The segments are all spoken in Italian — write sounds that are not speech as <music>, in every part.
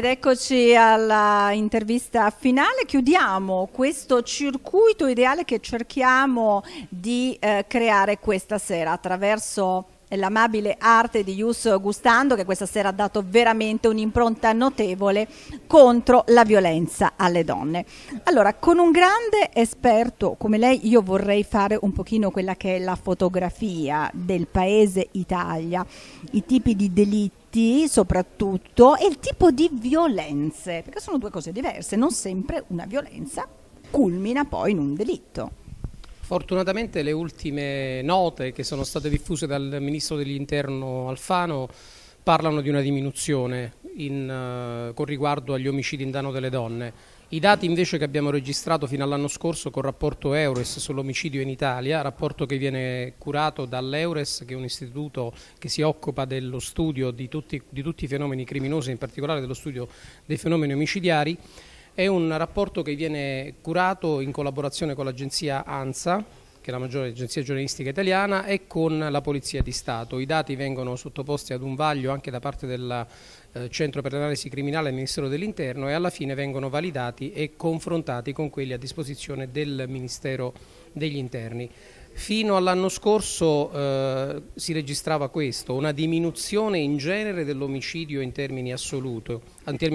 Ed eccoci alla intervista finale, chiudiamo questo circuito ideale che cerchiamo di eh, creare questa sera attraverso l'amabile arte di Jus Gustando che questa sera ha dato veramente un'impronta notevole contro la violenza alle donne. Allora, con un grande esperto come lei io vorrei fare un pochino quella che è la fotografia del paese Italia, i tipi di delitti atti soprattutto e il tipo di violenze, perché sono due cose diverse, non sempre una violenza culmina poi in un delitto. Fortunatamente le ultime note che sono state diffuse dal Ministro dell'Interno Alfano parlano di una diminuzione in, uh, con riguardo agli omicidi in danno delle donne i dati invece che abbiamo registrato fino all'anno scorso con rapporto Eures sull'omicidio in Italia, rapporto che viene curato dall'Eures, che è un istituto che si occupa dello studio di tutti, di tutti i fenomeni criminosi, in particolare dello studio dei fenomeni omicidiari, è un rapporto che viene curato in collaborazione con l'agenzia ANSA, che è la maggiore agenzia giornalistica italiana, e con la Polizia di Stato. I dati vengono sottoposti ad un vaglio anche da parte della eh, Centro per l'analisi criminale del Ministero dell'Interno e alla fine vengono validati e confrontati con quelli a disposizione del Ministero degli Interni. Fino all'anno scorso eh, si registrava questo, una diminuzione in genere dell'omicidio in, in termini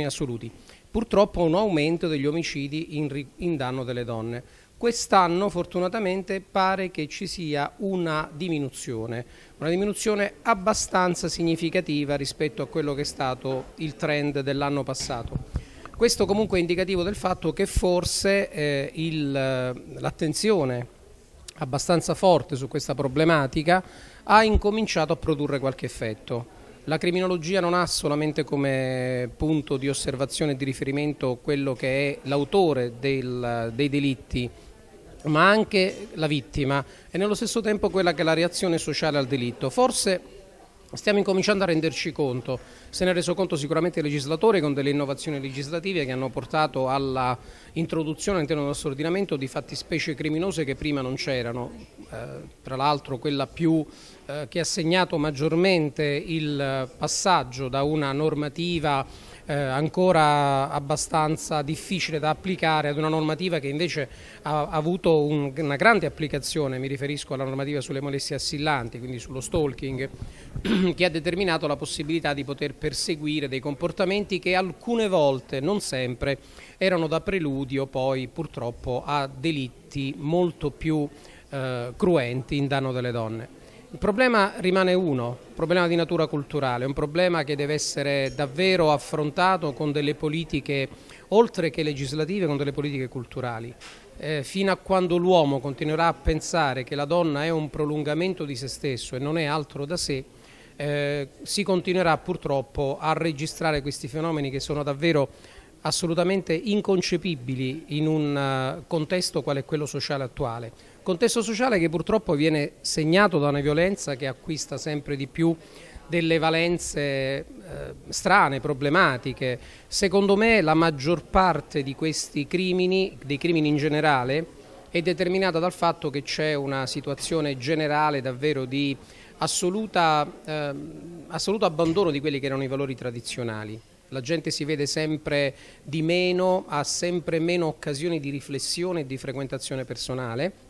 assoluti, purtroppo un aumento degli omicidi in, in danno delle donne. Quest'anno fortunatamente pare che ci sia una diminuzione, una diminuzione abbastanza significativa rispetto a quello che è stato il trend dell'anno passato. Questo comunque è indicativo del fatto che forse eh, eh l'attenzione abbastanza forte su questa problematica ha incominciato a produrre qualche effetto. La criminologia non ha solamente come punto di osservazione e di riferimento quello che è l'autore dei delitti ma anche la vittima e nello stesso tempo quella che è la reazione sociale al delitto. Forse stiamo incominciando a renderci conto, se ne è reso conto sicuramente il legislatore con delle innovazioni legislative che hanno portato alla introduzione all'interno del nostro ordinamento di fattispecie criminose che prima non c'erano, eh, tra l'altro quella più, eh, che ha segnato maggiormente il passaggio da una normativa eh, ancora abbastanza difficile da applicare ad una normativa che invece ha, ha avuto un, una grande applicazione, mi riferisco alla normativa sulle molestie assillanti, quindi sullo stalking, <clears throat> che ha determinato la possibilità di poter perseguire dei comportamenti che alcune volte, non sempre, erano da preludio poi purtroppo a delitti molto più eh, cruenti in danno delle donne. Il problema rimane uno, un problema di natura culturale, un problema che deve essere davvero affrontato con delle politiche, oltre che legislative, con delle politiche culturali. Eh, fino a quando l'uomo continuerà a pensare che la donna è un prolungamento di se stesso e non è altro da sé, eh, si continuerà purtroppo a registrare questi fenomeni che sono davvero assolutamente inconcepibili in un eh, contesto quale quello sociale attuale. Contesto sociale che purtroppo viene segnato da una violenza che acquista sempre di più delle valenze eh, strane, problematiche. Secondo me la maggior parte di questi crimini, dei crimini in generale, è determinata dal fatto che c'è una situazione generale davvero di assoluta, eh, assoluto abbandono di quelli che erano i valori tradizionali. La gente si vede sempre di meno, ha sempre meno occasioni di riflessione e di frequentazione personale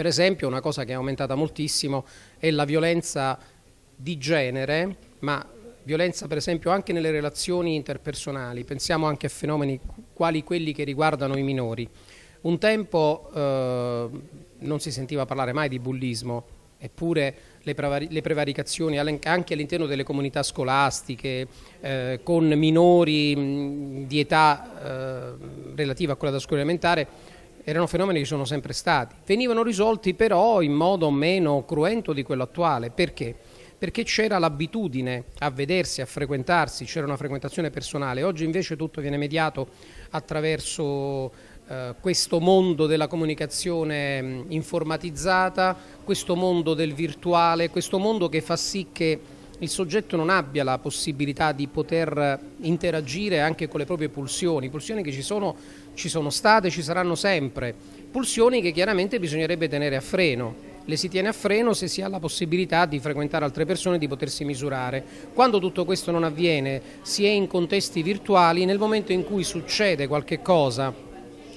per esempio una cosa che è aumentata moltissimo è la violenza di genere, ma violenza per esempio anche nelle relazioni interpersonali, pensiamo anche a fenomeni quali quelli che riguardano i minori. Un tempo eh, non si sentiva parlare mai di bullismo, eppure le, prevaricazioni anche all'interno delle comunità scolastiche, eh, con minori di età eh, relativa a quella da scuola elementare, erano fenomeni che sono sempre stati, venivano risolti però in modo meno cruento di quello attuale. Perché? Perché c'era l'abitudine a vedersi, a frequentarsi, c'era una frequentazione personale. Oggi invece tutto viene mediato attraverso eh, questo mondo della comunicazione informatizzata, questo mondo del virtuale, questo mondo che fa sì che il soggetto non abbia la possibilità di poter interagire anche con le proprie pulsioni, pulsioni che ci sono, ci sono state, ci saranno sempre, pulsioni che chiaramente bisognerebbe tenere a freno. Le si tiene a freno se si ha la possibilità di frequentare altre persone e di potersi misurare. Quando tutto questo non avviene, si è in contesti virtuali, nel momento in cui succede qualche cosa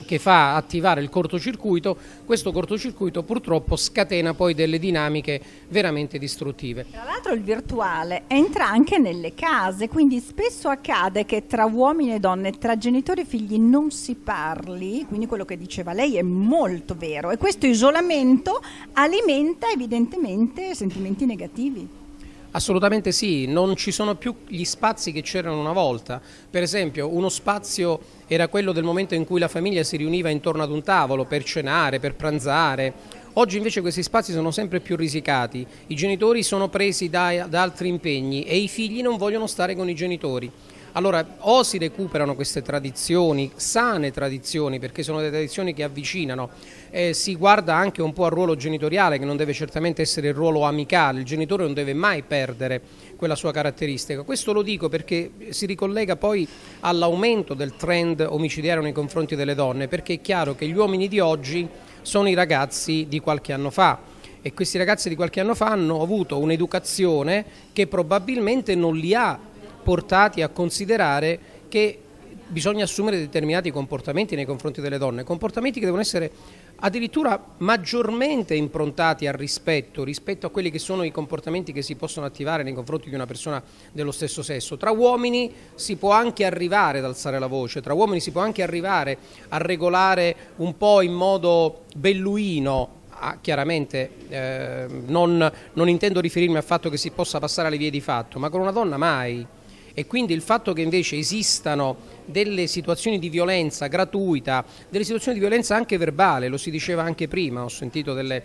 che fa attivare il cortocircuito, questo cortocircuito purtroppo scatena poi delle dinamiche veramente distruttive. Tra l'altro il virtuale entra anche nelle case, quindi spesso accade che tra uomini e donne, tra genitori e figli non si parli, quindi quello che diceva lei è molto vero e questo isolamento alimenta evidentemente sentimenti negativi. Assolutamente sì, non ci sono più gli spazi che c'erano una volta. Per esempio, uno spazio era quello del momento in cui la famiglia si riuniva intorno ad un tavolo per cenare, per pranzare. Oggi invece questi spazi sono sempre più risicati, i genitori sono presi da, da altri impegni e i figli non vogliono stare con i genitori. Allora, o si recuperano queste tradizioni, sane tradizioni, perché sono delle tradizioni che avvicinano, eh, si guarda anche un po' al ruolo genitoriale, che non deve certamente essere il ruolo amicale, il genitore non deve mai perdere quella sua caratteristica. Questo lo dico perché si ricollega poi all'aumento del trend omicidiario nei confronti delle donne, perché è chiaro che gli uomini di oggi sono i ragazzi di qualche anno fa e questi ragazzi di qualche anno fa hanno avuto un'educazione che probabilmente non li ha portati a considerare che bisogna assumere determinati comportamenti nei confronti delle donne, comportamenti che devono essere addirittura maggiormente improntati al rispetto rispetto a quelli che sono i comportamenti che si possono attivare nei confronti di una persona dello stesso sesso. Tra uomini si può anche arrivare ad alzare la voce, tra uomini si può anche arrivare a regolare un po' in modo belluino Ah, chiaramente eh, non, non intendo riferirmi al fatto che si possa passare alle vie di fatto, ma con una donna mai e quindi il fatto che invece esistano delle situazioni di violenza gratuita, delle situazioni di violenza anche verbale, lo si diceva anche prima, ho sentito delle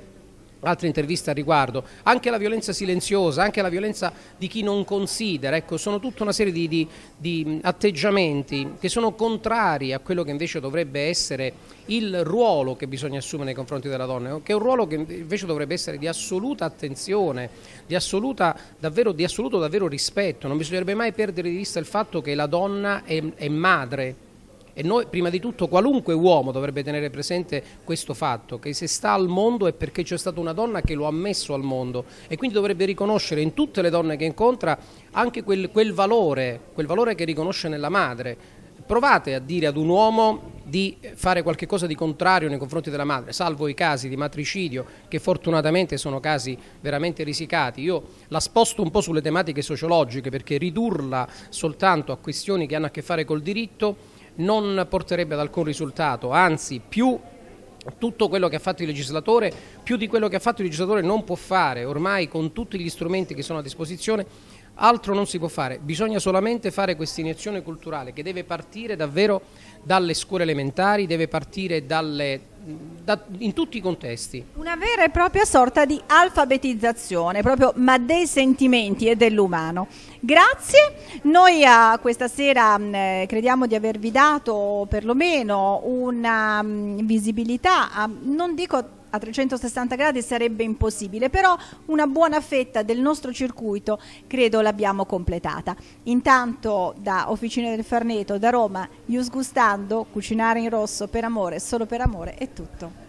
altre interviste al riguardo, anche la violenza silenziosa, anche la violenza di chi non considera, ecco, sono tutta una serie di, di, di, atteggiamenti che sono contrari a quello che invece dovrebbe essere il ruolo che bisogna assumere nei confronti della donna, che è un ruolo che invece dovrebbe essere di assoluta attenzione, di, assoluta, davvero, di assoluto davvero rispetto, non bisognerebbe mai perdere di vista il fatto che la donna è, è madre, e noi, prima di tutto, qualunque uomo dovrebbe tenere presente questo fatto, che se sta al mondo è perché c'è stata una donna che lo ha messo al mondo e quindi dovrebbe riconoscere in tutte le donne che incontra anche quel, quel valore, quel valore che riconosce nella madre. Provate a dire ad un uomo di fare qualcosa di contrario nei confronti della madre, salvo i casi di matricidio che fortunatamente sono casi veramente risicati. Io la sposto un po' sulle tematiche sociologiche perché ridurla soltanto a questioni che hanno a che fare col diritto non porterebbe ad alcun risultato, anzi più tutto quello che ha fatto il legislatore, più di quello che ha fatto il legislatore non può fare, ormai con tutti gli strumenti che sono a disposizione, altro non si può fare, bisogna solamente fare questa iniezione culturale che deve partire davvero dalle scuole elementari, deve partire dalle da, in tutti i contesti. Una vera e propria sorta di alfabetizzazione, proprio ma dei sentimenti e dell'umano. Grazie, noi a, questa sera mh, mm, eh, crediamo di avervi dato perlomeno una mh, mm, visibilità, a, non dico a 360 gradi sarebbe impossibile, però una buona fetta del nostro circuito credo l'abbiamo completata. Intanto da Officina del Farneto, da Roma, Ius Gustando, Cucinare in Rosso per amore, solo per amore, è tutto.